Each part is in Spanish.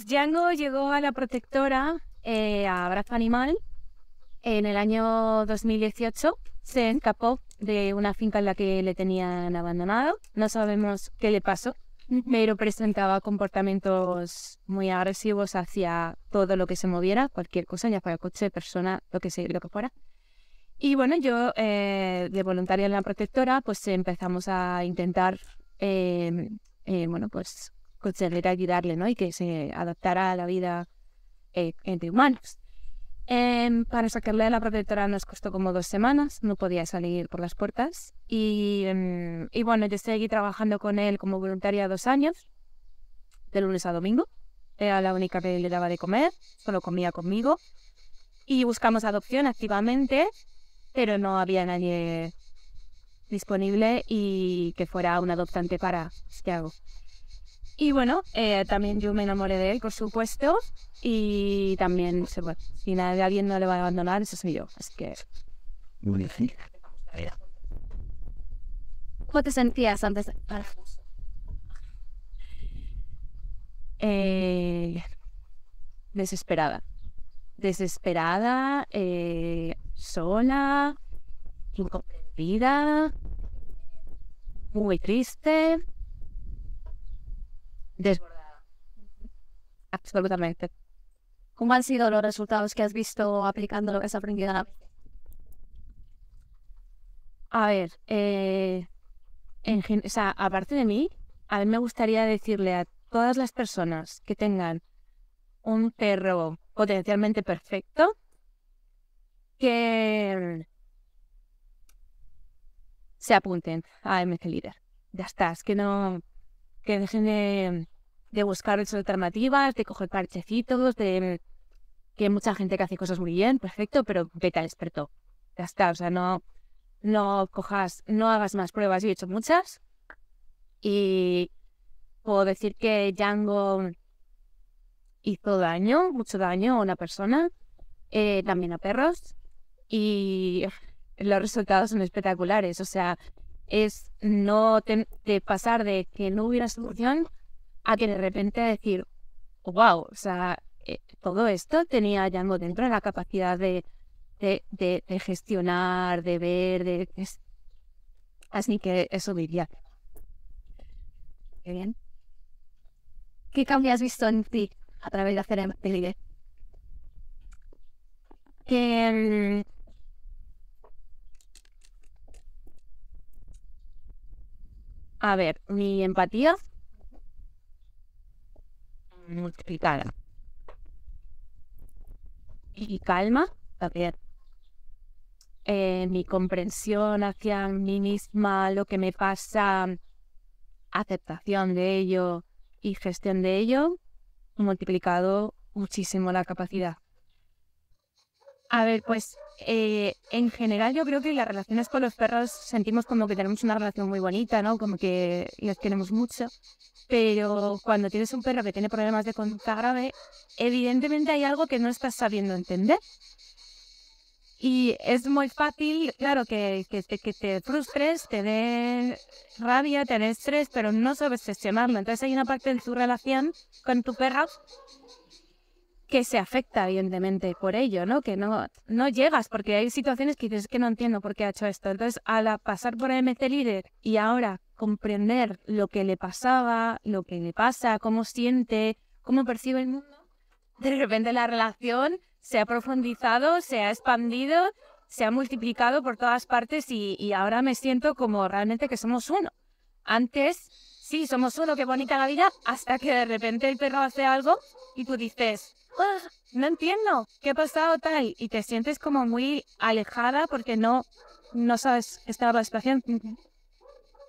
Django pues llegó a la protectora eh, a Abrazo Animal en el año 2018. Se escapó de una finca en la que le tenían abandonado. No sabemos qué le pasó, pero presentaba comportamientos muy agresivos hacia todo lo que se moviera, cualquier cosa, ya fuera coche, persona, lo que sea, lo que fuera. Y bueno, yo eh, de voluntaria en la protectora, pues empezamos a intentar, eh, bueno, pues conseguir ayudarle, ¿no? Y que se adaptara a la vida eh, entre humanos. Em, para sacarle a la protectora nos costó como dos semanas, no podía salir por las puertas. Em, y, bueno, yo seguí trabajando con él como voluntaria dos años, de lunes a domingo. Era la única que le daba de comer, solo comía conmigo. Y buscamos adopción activamente, pero no había nadie disponible y que fuera un adoptante para Santiago. Y bueno, eh, también yo me enamoré de él, por supuesto, y también, si nadie, alguien no le va a abandonar, eso soy yo. Así que... Muy ¿Cómo te sentías antes de... Eh, desesperada. Desesperada, eh, sola, incomprendida, muy triste desbordada. Absolutamente. ¿Cómo han sido los resultados que has visto aplicando lo que has aprendido A ver, eh, en o sea, aparte de mí, a mí me gustaría decirle a todas las personas que tengan un perro potencialmente perfecto que mm, se apunten a MC Leader. Ya estás. que no, que dejen de, buscar otras alternativas, de coger parchecitos, de que mucha gente que hace cosas muy bien, perfecto, pero vete al experto. Ya está, o sea, no, no cojas, no hagas más pruebas. Yo he hecho muchas y puedo decir que Django hizo daño, mucho daño a una persona, eh, también a perros y los resultados son espectaculares. O sea, es no de pasar de que no hubiera solución a que de repente decir, wow, o sea, eh, todo esto tenía algo dentro de la capacidad de, gestionar, de ver, de... Así que eso diría. Qué bien. ¿Qué cambio has visto en ti a través de hacer el Que A ver, mi empatía multiplicada. Y calma, a ver, eh, mi comprensión hacia mí misma, lo que me pasa, aceptación de ello y gestión de ello, multiplicado muchísimo la capacidad. A ver, pues eh, en general yo creo que las relaciones con los perros sentimos como que tenemos una relación muy bonita, ¿no? Como que los queremos mucho. Pero cuando tienes un perro que tiene problemas de conducta grave, evidentemente hay algo que no estás sabiendo entender. Y es muy fácil, claro, que, te frustres, te dé rabia, te dé estrés, pero no sabes gestionarlo. Entonces hay una parte en tu relación con tu perro que se afecta evidentemente por ello, ¿no? Que no, no llegas, porque hay situaciones que dices que no entiendo por qué ha hecho esto. Entonces, al pasar por MC Líder y ahora comprender lo que le pasaba, lo que le pasa, cómo siente, cómo percibe el mundo, de repente la relación se ha profundizado, se ha expandido, se ha multiplicado por todas partes y ahora me siento como realmente que somos uno. Antes sí, somos uno, qué bonita la vida, hasta que de repente el perro hace algo y tú dices, no entiendo, ¿qué ha pasado tal? Y te sientes como muy alejada porque no, no sabes esta situación.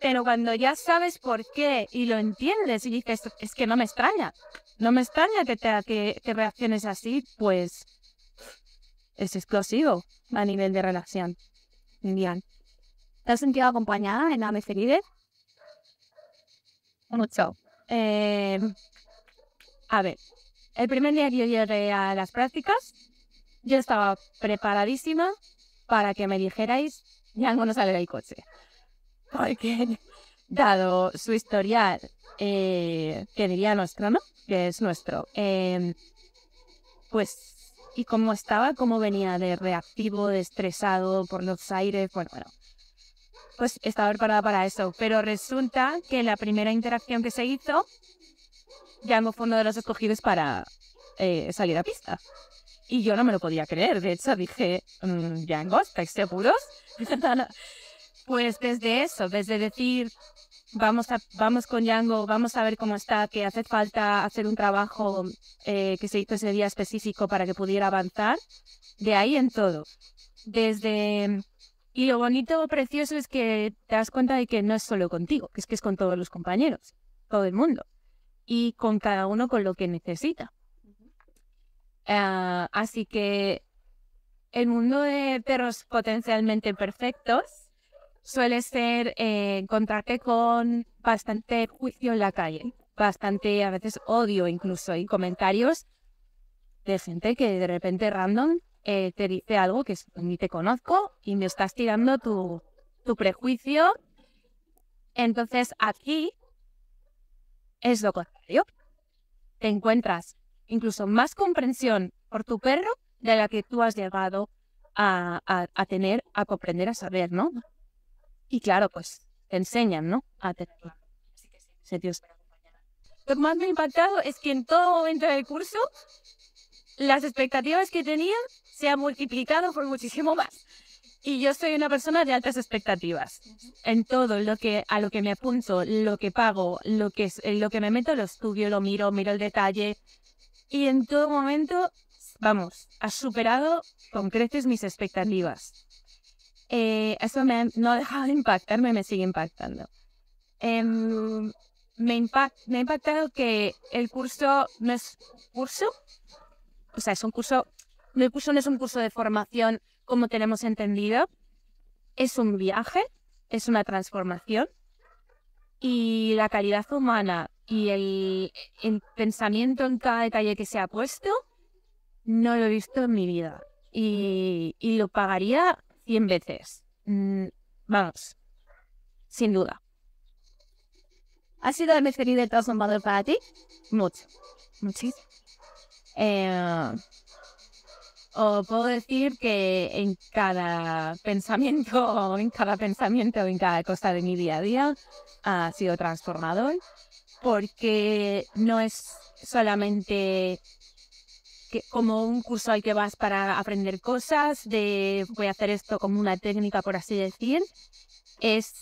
Pero cuando ya sabes por qué y lo entiendes y dices, es que no me extraña, no me extraña que te, que, reacciones así, pues es explosivo a nivel de relación. Bien. ¿Te has sentido acompañada en la mucho. Eh, a ver, el primer día que yo llegué a las prácticas, yo estaba preparadísima para que me dijerais, ya no sale del coche. Porque, dado su historial, eh, que diría nuestro, ¿no? Que es nuestro. Em, pues y cómo estaba, cómo venía de reactivo, de estresado por los aires, bueno, bueno, pues estaba preparada para eso. Pero resulta que la primera interacción que se hizo, Django fue uno de los escogidos para eh, salir a pista. Y yo no me lo podía creer. De hecho, dije, mmm, Django, ¿estáis seguros? pues desde eso, desde decir, vamos, a, vamos con Django, vamos a ver cómo está, que hace falta hacer un trabajo eh, que se hizo ese día específico para que pudiera avanzar. De ahí en todo. Desde y lo bonito, precioso es que te das cuenta de que no es solo contigo, que es que es con todos los compañeros, todo el mundo, y con cada uno con lo que necesita. Ah, así que el mundo de perros potencialmente perfectos suele ser eh, encontrarte con bastante juicio en la calle, bastante a veces odio incluso y comentarios de gente que de repente random eh, te dice algo que ni te conozco y me estás tirando tu, prejuicio. Entonces aquí es lo contrario. Te encuentras incluso más comprensión por tu perro de la que tú has llegado a, tener, a comprender, a saber, ¿no? Y claro, pues te enseñan, ¿no? A tener Así que sí, Lo que más me ha impactado es que en todo momento del curso las expectativas que tenía se han multiplicado por muchísimo más. Y yo soy una persona de altas expectativas en todo lo que a lo que me apunto, lo que pago, lo que lo que me meto lo estudio, lo miro, miro el detalle y en todo momento, vamos, ha superado con creces mis expectativas. Eh, eso no ha dejado de impactarme, me sigue impactando. Em, me, me ha impactado que el curso no es curso, o sea, es un curso, el curso no es un curso de formación como tenemos entendido, es un viaje, es una transformación y la calidad humana y el, pensamiento en cada detalle que se ha puesto, no lo he visto en mi vida y, lo pagaría 100 veces. Mm, vamos, sin duda. ¿Ha sido el transformador para ti? Mucho, muchísimo. Eh, o puedo decir que en cada pensamiento, en cada pensamiento, en cada cosa de mi día a día ha sido transformador, porque no es solamente como un curso al que vas para aprender cosas, de voy a hacer esto como una técnica, por así decir, es,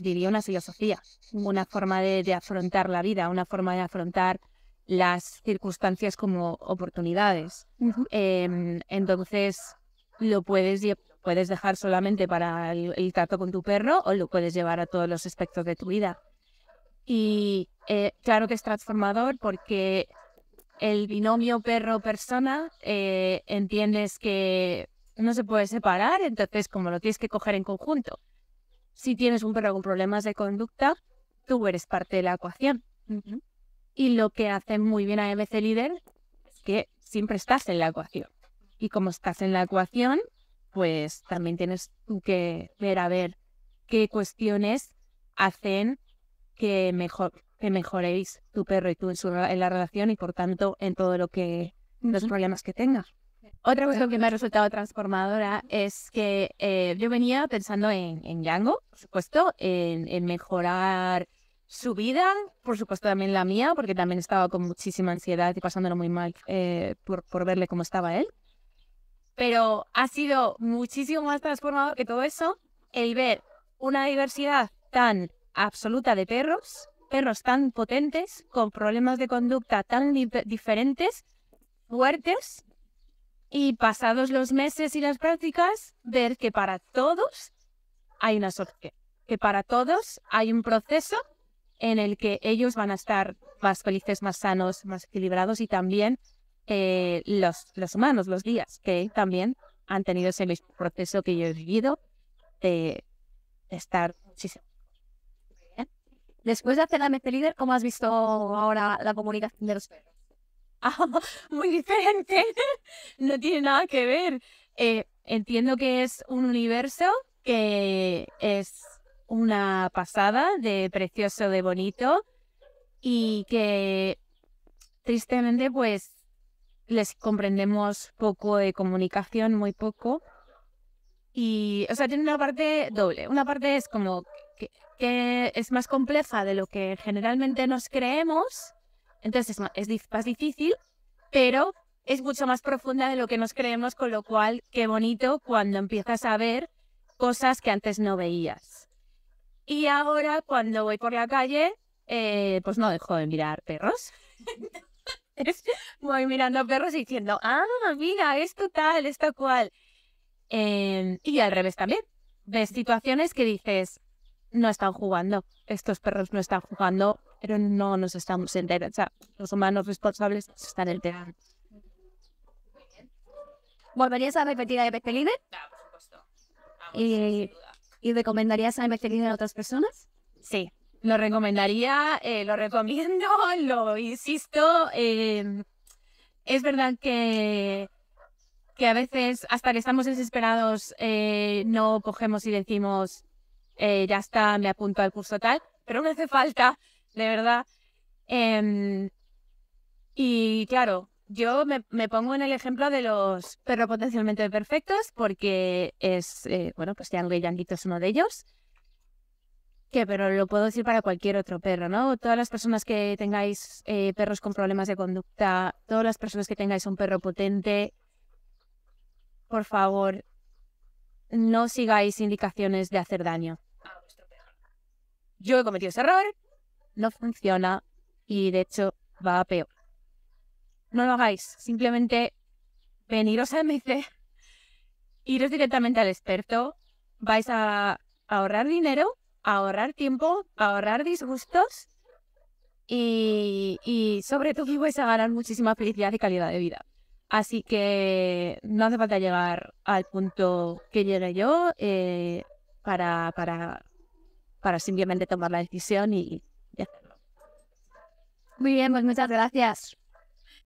diría, una filosofía, una forma de, de afrontar la vida, una forma de afrontar las circunstancias como oportunidades. Em, entonces, lo puedes, puedes dejar solamente para el, trato con tu perro o lo puedes llevar a todos los aspectos de tu vida. Y eh, claro que es transformador porque el binomio perro-persona eh, entiendes que no se puede separar, entonces como lo tienes que coger en conjunto. Si tienes un perro con problemas de conducta, tú eres parte de la ecuación. Y lo que hace muy bien a MC Líder es que siempre estás en la ecuación. Y como estás en la ecuación, pues también tienes tú que ver a ver qué cuestiones hacen que, mejor, que mejoréis tu perro y tú en, su, en la relación y por tanto en todo lo que los problemas que tenga. Otra cosa que me ha resultado transformadora es que eh, yo venía pensando en, en Django, por supuesto, en, en mejorar su vida, por supuesto también la mía, porque también estaba con muchísima ansiedad y pasándolo muy mal eh, por, por verle cómo estaba él. Pero ha sido muchísimo más transformador que todo eso el ver una diversidad tan absoluta de perros, perros tan potentes, con problemas de conducta tan diferentes, fuertes, y pasados los meses y las prácticas, ver que para todos hay una solución, que para todos hay un proceso en el que ellos van a estar más felices, más sanos, más equilibrados y también eh, los, los humanos, los guías, que también han tenido ese mismo proceso que yo he vivido de estar muchísimo. Después de hacer la mente líder, ¿cómo has visto ahora la comunicación de los perros? muy diferente, no tiene nada que ver. Eh, entiendo que es un universo que es una pasada de precioso, de bonito y que tristemente pues les comprendemos poco de comunicación, muy poco. Y, o sea, tiene una parte doble. Una parte es como que, es más compleja de lo que generalmente nos creemos, entonces es más difícil, pero es mucho más profunda de lo que nos creemos, con lo cual, qué bonito cuando empiezas a ver cosas que antes no veías. Y ahora cuando voy por la calle, eh, pues no dejo de mirar perros. voy mirando perros y diciendo, ah, mira, esto tal, esto cual. Em, y al revés también. Ves situaciones que dices, no están jugando, estos perros no están jugando, pero no nos estamos enterando. O sea, los humanos responsables se están enterando. ¿Volverías a repetir a líder? Claro, por supuesto. y... ¿Y recomendarías a Evangelina a otras personas? Sí, lo recomendaría, eh, lo recomiendo, lo insisto. Em, es verdad que, que a veces, hasta que estamos desesperados, eh, no cogemos y decimos, eh, ya está, me apunto al curso tal, pero no hace falta, de verdad. Em, y claro, yo me, pongo en el ejemplo de los perros potencialmente perfectos, porque es, eh, bueno, pues Tiango y Yanguito es uno de ellos. Que, pero lo puedo decir para cualquier otro perro, ¿no? Todas las personas que tengáis eh, perros con problemas de conducta, todas las personas que tengáis un perro potente, por favor, no sigáis indicaciones de hacer daño Yo he cometido ese error, no funciona y de hecho va a peor no lo hagáis. Simplemente veniros a MC, iros directamente al experto. Vais a ahorrar dinero, a ahorrar tiempo, a ahorrar disgustos y, sobre todo vais a ganar muchísima felicidad y calidad de vida. Así que no hace falta llegar al punto que llegué yo eh, para, para, para simplemente tomar la decisión y, y hacerlo. Muy bien, pues muchas gracias.